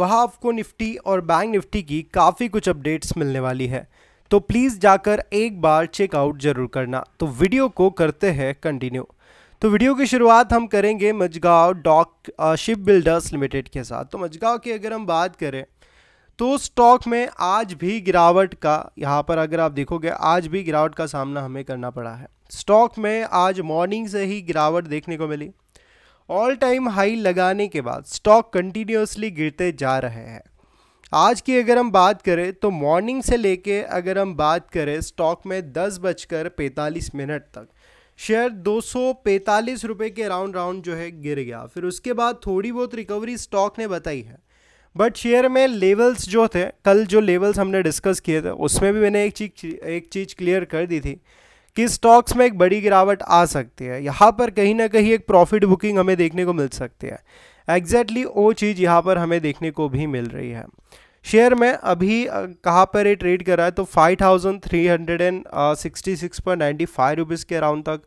वहाँ आपको निफ्टी और बैंक निफ्टी की काफ़ी कुछ अपडेट्स मिलने वाली है तो प्लीज़ जाकर एक बार चेकआउट ज़रूर करना तो वीडियो को करते हैं कंटिन्यू तो वीडियो की शुरुआत हम करेंगे Mazagon Dock Shipbuilders Limited के साथ तो मजगांव की अगर हम बात करें तो स्टॉक में आज भी गिरावट का यहाँ पर अगर आप देखोगे आज भी गिरावट का सामना हमें करना पड़ा है स्टॉक में आज मॉर्निंग से ही गिरावट देखने को मिली ऑल टाइम हाई लगाने के बाद स्टॉक कंटिन्यूसली गिरते जा रहे हैं आज की अगर हम बात करें तो मॉर्निंग से लेके अगर हम बात करें स्टॉक में दस बजकर पैंतालीस मिनट तक शेयर दो सौ पैंतालीस रुपये के राउंड राउंड जो है गिर गया फिर उसके बाद थोड़ी बहुत रिकवरी स्टॉक ने बताई है बट शेयर में लेवल्स जो थे कल जो लेवल्स हमने डिस्कस किए थे उसमें भी मैंने एक चीज एक चीज़ क्लियर कर दी थी कि स्टॉक्स में एक बड़ी गिरावट आ सकती है यहाँ पर कहीं ना कहीं एक प्रॉफिट बुकिंग हमें देखने को मिल सकती है एग्जैक्टली exactly वो चीज़ यहाँ पर हमें देखने को भी मिल रही है शेयर में अभी कहाँ पर ये ट्रेड तो कर रहा है तो five thousand three hundred and sixty six point ninety five rupees के अराउंड तक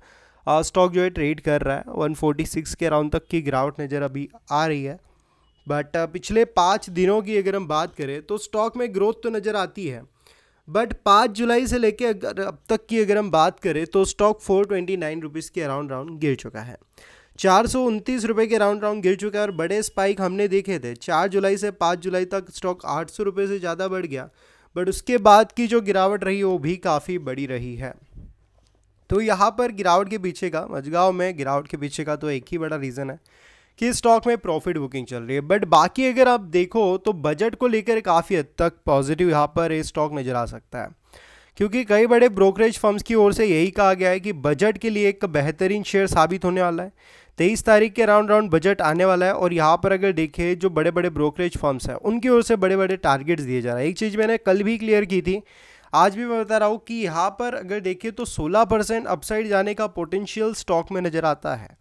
स्टॉक जो है ट्रेड कर रहा है वन फोर्टी सिक्स के अराउंड तक की गिरावट नज़र अभी आ रही है बट पिछले पाँच दिनों की अगर हम बात करें तो स्टॉक में ग्रोथ तो नज़र आती है बट पाँच जुलाई से लेके अगर अब तक की अगर हम बात करें तो stock four twenty nine rupees के अराउंड राउंड गिर चुका है चार सौ उनतीस रुपये के राउंड राउंड गिर चुका है और बड़े स्पाइक हमने देखे थे चार जुलाई से पाँच जुलाई तक स्टॉक आठ सौ रुपये से ज़्यादा बढ़ गया बट उसके बाद की जो गिरावट रही वो भी काफ़ी बड़ी रही है तो यहाँ पर गिरावट के पीछे का मजगांव में गिरावट के पीछे का तो एक ही बड़ा रीज़न है कि स्टॉक में प्रॉफिट बुकिंग चल रही है बट बाकी अगर आप देखो तो बजट को लेकर काफ़ी हद तक पॉजिटिव यहाँ पर ये स्टॉक नज़र आ सकता है क्योंकि कई बड़े ब्रोकरेज फर्म्स की ओर से यही कहा गया है कि बजट के लिए एक बेहतरीन शेयर साबित होने वाला है तेईस तारीख के राउंड राउंड बजट आने वाला है और यहाँ पर अगर देखें जो बड़े बड़े ब्रोकरेज फर्म्स हैं उनकी ओर से बड़े बड़े टारगेट्स दिए जा रहे हैं एक चीज़ मैंने कल भी क्लियर की थी आज भी मैं बता रहा हूँ कि यहाँ पर अगर देखिए तो 16 परसेंट अपसाइड जाने का पोटेंशियल स्टॉक में नज़र आता है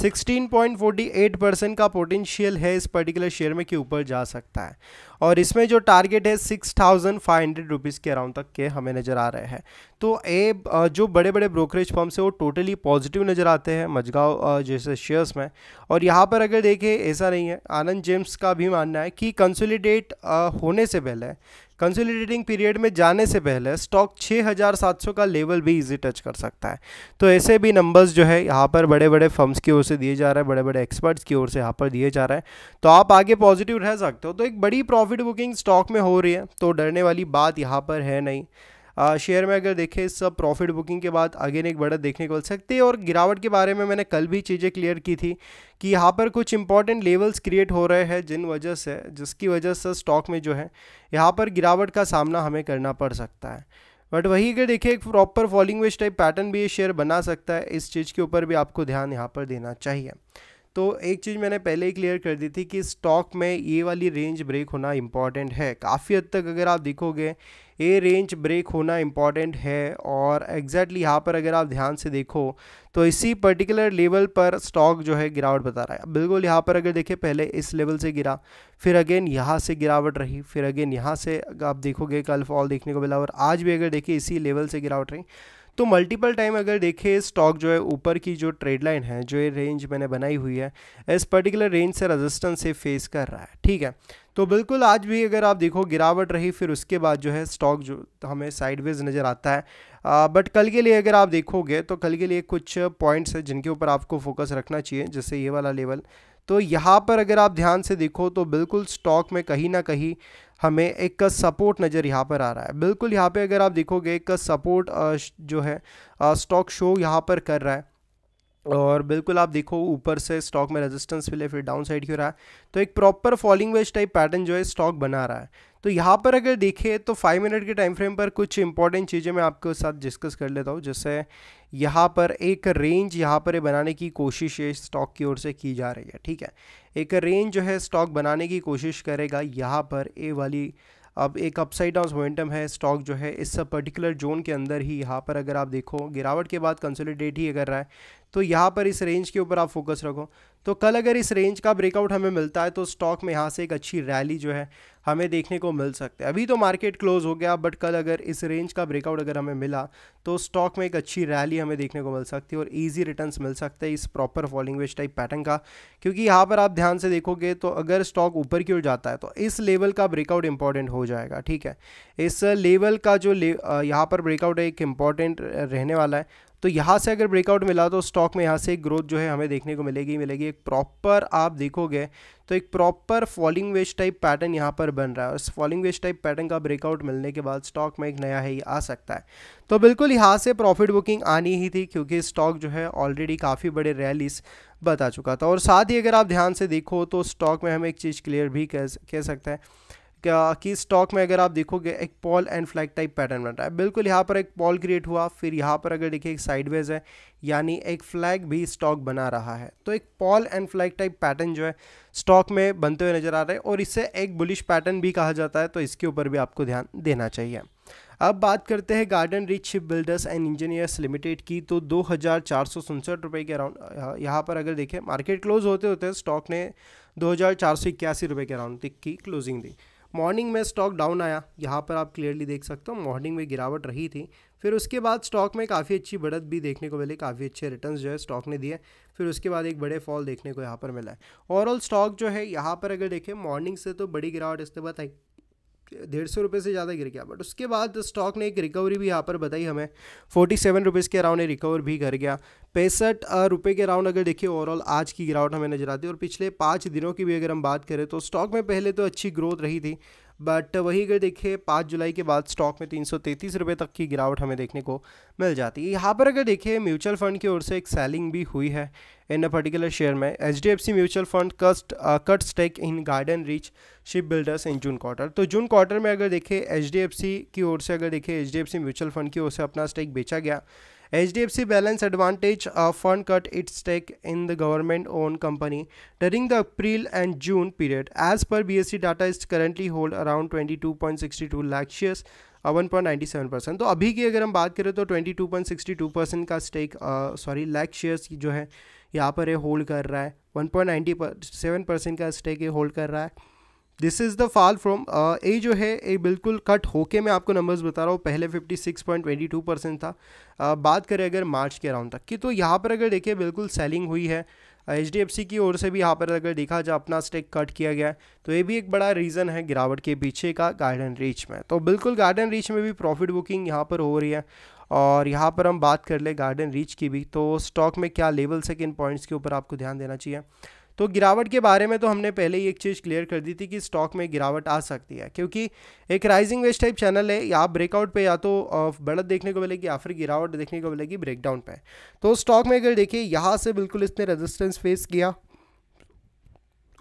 16.48 परसेंट का पोटेंशियल है इस पर्टिकुलर शेयर में कि ऊपर जा सकता है और इसमें जो टारगेट है six thousand five hundred rupees के अराउंड तक के हमें नज़र आ रहे हैं तो ए जो बड़े बड़े ब्रोकरेज फॉर्म है वो टोटली पॉजिटिव नज़र आते हैं मजगाव जैसे शेयर्स में और यहाँ पर अगर देखें ऐसा नहीं है आनंद जेम्स का भी मानना है कि कंसोलिडेट होने से पहले कंसोलिडेटिंग पीरियड में जाने से पहले स्टॉक 6700 का लेवल भी इजी टच कर सकता है तो ऐसे भी नंबर्स जो है यहाँ पर बड़े बड़े फर्म्स की ओर से दिए जा रहे हैं बड़े बड़े एक्सपर्ट्स की ओर से यहाँ पर दिए जा रहे हैं तो आप आगे पॉजिटिव रह सकते हो तो एक बड़ी प्रॉफिट बुकिंग स्टॉक में हो रही है तो डरने वाली बात यहाँ पर है नहीं शेयर में अगर देखें इस सब प्रॉफिट बुकिंग के बाद अगेन एक बढ़त देखने को मिल सकती है और गिरावट के बारे में मैंने कल भी चीज़ें क्लियर की थी कि यहाँ पर कुछ इंपॉर्टेंट लेवल्स क्रिएट हो रहे हैं जिन वजह से जिसकी वजह से स्टॉक में जो है यहाँ पर गिरावट का सामना हमें करना पड़ सकता है बट वही अगर देखिए एक proper falling wedge type pattern भी ये शेयर बना सकता है इस चीज़ के ऊपर भी आपको ध्यान यहाँ पर देना चाहिए तो एक चीज़ मैंने पहले ही क्लियर कर दी थी कि स्टॉक में ये वाली रेंज ब्रेक होना इम्पॉर्टेंट है काफ़ी हद तक अगर आप देखोगे ये रेंज ब्रेक होना इम्पॉर्टेंट है और एग्जैक्टली यहाँ पर अगर आप ध्यान से देखो तो इसी पर्टिकुलर लेवल पर स्टॉक जो है गिरावट बता रहा है बिल्कुल यहाँ पर अगर देखें पहले इस लेवल से गिरा फिर अगेन यहाँ से गिरावट रही फिर अगेन यहाँ से आप देखोगे कल फॉल देखने को मिला और आज भी अगर देखिए इसी लेवल से गिरावट रही तो मल्टीपल टाइम अगर देखे स्टॉक जो है ऊपर की जो ट्रेड लाइन है जो ये रेंज मैंने बनाई हुई है इस पर्टिकुलर रेंज से रजिस्टेंस से फेस कर रहा है ठीक है तो बिल्कुल आज भी अगर आप देखो गिरावट रही फिर उसके बाद जो है स्टॉक जो हमें साइडवेज नज़र आता है आ, बट कल के लिए अगर आप देखोगे तो कल के लिए कुछ पॉइंट्स हैं जिनके ऊपर आपको फोकस रखना चाहिए जैसे ये वाला लेवल तो यहाँ पर अगर आप ध्यान से देखो तो बिल्कुल स्टॉक में कहीं ना कहीं हमें एक सपोर्ट नज़र यहाँ पर आ रहा है बिल्कुल यहाँ पे अगर आप देखोगे एक सपोर्ट जो है स्टॉक शो यहाँ पर कर रहा है और बिल्कुल आप देखो ऊपर से स्टॉक में रेजिस्टेंस मिले फिर डाउन साइड की हो रहा है तो एक proper falling wedge type pattern जो है स्टॉक बना रहा है तो यहाँ पर अगर देखें तो फाइव मिनट के टाइम फ्रेम पर कुछ इंपॉर्टेंट चीज़ें मैं आपके साथ डिस्कस कर लेता हूँ जैसे यहाँ पर एक रेंज यहाँ पर बनाने की कोशिश है स्टॉक की ओर से की जा रही है ठीक है एक रेंज जो है स्टॉक बनाने की कोशिश करेगा यहाँ पर ए वाली अब एक अपसाइड डाउन मोमेंटम है स्टॉक जो है इस पर्टिकुलर जोन के अंदर ही यहाँ पर अगर आप देखो गिरावट के बाद कंसोलिडेट ही कर रहा है तो यहाँ पर इस रेंज के ऊपर आप फोकस रखो तो कल अगर इस रेंज का ब्रेकआउट हमें मिलता है तो स्टॉक में यहाँ से एक अच्छी रैली जो है हमें देखने को मिल सकती है अभी तो मार्केट क्लोज हो गया बट कल अगर इस रेंज का ब्रेकआउट अगर हमें मिला तो स्टॉक में एक अच्छी रैली हमें देखने को मिल सकती है और ईजी रिटर्न्स मिल सकते हैं इस proper falling wedge type pattern का क्योंकि यहाँ पर आप ध्यान से देखोगे तो अगर स्टॉक ऊपर की ओर जाता है तो इस लेवल का ब्रेकआउट इंपॉर्टेंट हो जाएगा ठीक है इस लेवल का जो ले यहाँ पर ब्रेकआउट है एक इम्पॉर्टेंट रहने वाला है तो यहाँ से अगर ब्रेकआउट मिला तो स्टॉक में यहाँ से ग्रोथ जो है हमें देखने को मिलेगी मिलेगी एक प्रॉपर आप देखोगे तो एक proper falling wedge type pattern यहाँ पर बन रहा है और इस फॉलिंग वेज टाइप पैटर्न का ब्रेकआउट मिलने के बाद स्टॉक में एक नया है ही आ सकता है तो बिल्कुल यहाँ से प्रॉफिट बुकिंग आनी ही थी क्योंकि स्टॉक जो है ऑलरेडी काफ़ी बड़े रैलीस बता चुका था और साथ ही अगर आप ध्यान से देखो तो स्टॉक में हम एक चीज़ क्लियर भी कह कह सकते हैं कि स्टॉक में अगर आप देखोगे एक pole and flag type pattern बन रहा है बिल्कुल यहाँ पर एक पॉल क्रिएट हुआ फिर यहाँ पर अगर देखिए एक साइडवेज है यानी एक फ्लैग भी स्टॉक बना रहा है तो एक pole and flag type pattern जो है स्टॉक में बनते हुए नज़र आ रहे हैं और इसे एक बुलिश पैटर्न भी कहा जाता है तो इसके ऊपर भी आपको ध्यान देना चाहिए अब बात करते हैं Garden Reach ship builders and engineers limited की तो दो हज़ार चार सौ उनसठ रुपये के अराउंड यहाँ पर अगर देखें मार्केट क्लोज होते होते स्टॉक ने दो हज़ार चार सौ इक्यासी रुपये के अराउंड की क्लोजिंग दी मॉर्निंग में स्टॉक डाउन आया यहाँ पर आप क्लियरली देख सकते हो मॉर्निंग में गिरावट रही थी फिर उसके बाद स्टॉक में काफ़ी अच्छी बढ़त भी देखने को मिली काफ़ी अच्छे रिटर्न जो है स्टॉक ने दिए फिर उसके बाद एक बड़े फॉल देखने को यहाँ पर मिला है ओवरऑल स्टॉक जो है यहाँ पर अगर देखें मॉर्निंग से तो बड़ी गिरावट इसके बाद डेढ़ सौ रुपये से ज़्यादा गिर गया बट उसके बाद स्टॉक ने एक रिकवरी भी यहाँ पर बताई हमें फोर्टी सेवन रुपीज़ के अराउंड रिकवर भी कर गया पैंसठ रुपये के अराउंड अगर देखिए ओवरऑल आज की गिरावट हमें नजर आती है और पिछले पाँच दिनों की भी अगर हम बात करें तो स्टॉक में पहले तो अच्छी ग्रोथ रही थी बट वही अगर देखिए पाँच जुलाई के बाद स्टॉक में तीन सौ तक की गिरावट हमें देखने को मिल जाती है यहाँ पर अगर देखिए म्यूचुअल फंड की ओर से एक सेलिंग भी हुई है इन अ पर्टिकुलर शेयर में H D F C mutual fund कस्ट cut stake in Garden Reach ship builders in June quarter तो जून क्वार्टर में अगर देखें एच डी एफ सी की ओर से अगर देखें H D F C mutual fund की ओर से अपना स्टेक बेचा गया HDFC balance advantage fund cut its stake in the government owned company during the April and June period. As per BSE data, is currently hold around 22.62 lakh shares. One point ninety seven percent तो अभी की अगर हम बात करें तो twenty two point sixty two percent का stake sorry lakh shares जो है यहाँ पर ये होल्ड कर रहा है one point ninety seven percent का स्टेक ये होल्ड कर रहा है this is the fall from a जो है ये बिल्कुल कट होके मैं आपको नंबर्स बता रहा हूँ पहले 56.22 परसेंट था uh, बात करें अगर मार्च के अराउंड तक कि तो यहाँ पर अगर देखें बिल्कुल सेलिंग हुई है एच uh, की ओर से भी यहाँ पर अगर देखा जाए अपना स्टेक कट किया गया तो ये भी एक बड़ा रीज़न है गिरावट के पीछे का गार्डन रीच में तो बिल्कुल गार्डन रीच में भी प्रॉफिट बुकिंग यहाँ पर हो रही है और यहाँ पर हम बात कर ले गार्डन रीच की भी तो स्टॉक में क्या लेवल्स है किन पॉइंट्स के ऊपर आपको ध्यान देना चाहिए तो गिरावट के बारे में तो हमने पहले ही एक चीज़ क्लियर कर दी थी कि स्टॉक में गिरावट आ सकती है क्योंकि एक राइजिंग वेस्ट टाइप चैनल है या ब्रेकआउट पे या तो बढ़त देखने को मिलेगी या फिर गिरावट देखने को मिलेगी ब्रेकडाउन पे तो स्टॉक में अगर देखिए यहाँ से बिल्कुल इसने रेजिस्टेंस फेस किया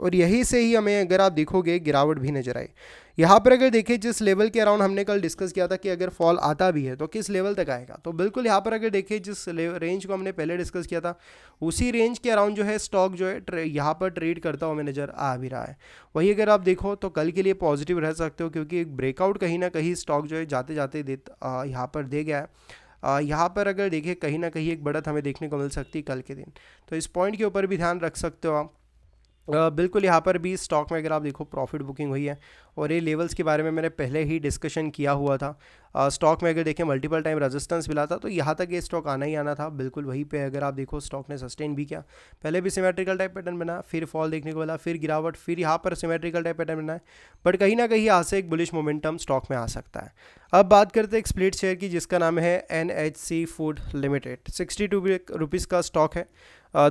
और यहीं से ही हमें अगर आप देखोगे गिरावट भी नजर आई यहाँ पर अगर देखें जिस लेवल के अराउंड हमने कल डिस्कस किया था कि अगर फॉल आता भी है तो किस लेवल तक आएगा तो बिल्कुल यहाँ पर अगर देखें जिस रेंज को हमने पहले डिस्कस किया था उसी रेंज के अराउंड जो है स्टॉक जो है यहाँ पर ट्रेड करता हुआ हमें नज़र आ भी रहा है वही अगर आप देखो तो कल के लिए पॉजिटिव रह सकते हो क्योंकि एक ब्रेकआउट कहीं ना कहीं स्टॉक जो है जाते जाते दे यहाँ पर दे गया है यहाँ पर अगर देखें कहीं ना कहीं एक बढ़त हमें देखने को मिल सकती है कल के दिन तो इस पॉइंट के ऊपर भी ध्यान रख सकते हो आप बिल्कुल यहाँ पर भी स्टॉक में अगर आप देखो प्रॉफिट बुकिंग हुई है और ये लेवल्स के बारे में मैंने पहले ही डिस्कशन किया हुआ था स्टॉक में अगर देखें मल्टीपल टाइम रजिस्टेंस मिला था तो यहाँ तक ये स्टॉक आना ही आना था बिल्कुल वहीं पे अगर आप देखो स्टॉक ने सस्टेन भी किया पहले भी सिमेट्रिकल टाइप पैटर्न बना फिर फॉल देखने को मिला फिर गिरावट फिर यहाँ पर सिमेट्रिकल टाइप पैटर्न बना है बट कहीं ना कहीं यहाँ से एक बुलिश मोमेंटम स्टॉक में आ सकता है अब बात करते हैं एक स्प्लिट शेयर की जिसका नाम है N H C food limited sixty two rupees का स्टॉक है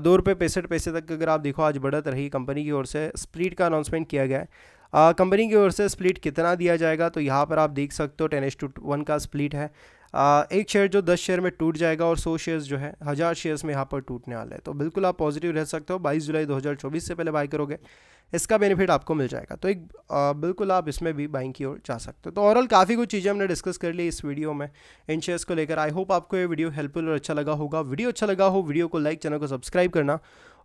दो रुपये पैंसठ पैसे तक अगर आप देखो आज बढ़त रही कंपनी की ओर से स्प्लिट का अनाउंसमेंट किया गया है कंपनी की ओर से स्प्लिट कितना दिया जाएगा तो यहाँ पर आप देख सकते हो टेन एस टू वन का स्प्लिट है आ, एक शेयर जो दस शेयर में टूट जाएगा और सौ शेयर्स जो है हज़ार शेयर्स में यहाँ पर टूटने वाले हैं तो बिल्कुल आप पॉजिटिव रह सकते हो बाईस जुलाई चौबीस से पहले बाई करोगे इसका बेनिफिट आपको मिल जाएगा तो एक आ, बिल्कुल आप इसमें भी बाइंग की ओर जा सकते हो तो ओवरऑल काफ़ी कुछ चीज़ें हमने डिस्कस कर ली इस वीडियो में इन शेयर्स को लेकर आई होप आपको ये वीडियो हेल्पफुल और अच्छा लगा होगा वीडियो अच्छा लगा हो वीडियो को लाइक चैनल को सब्सक्राइब करना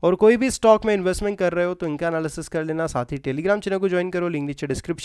और कोई भी स्टॉक में इन्वेस्टमेंट कर रहे हो तो इनका एनालिसिस कर लेना साथ ही टेलीग्राम चैनल को ज्वाइन करो लिंक नीचे डिस्क्रिप्शन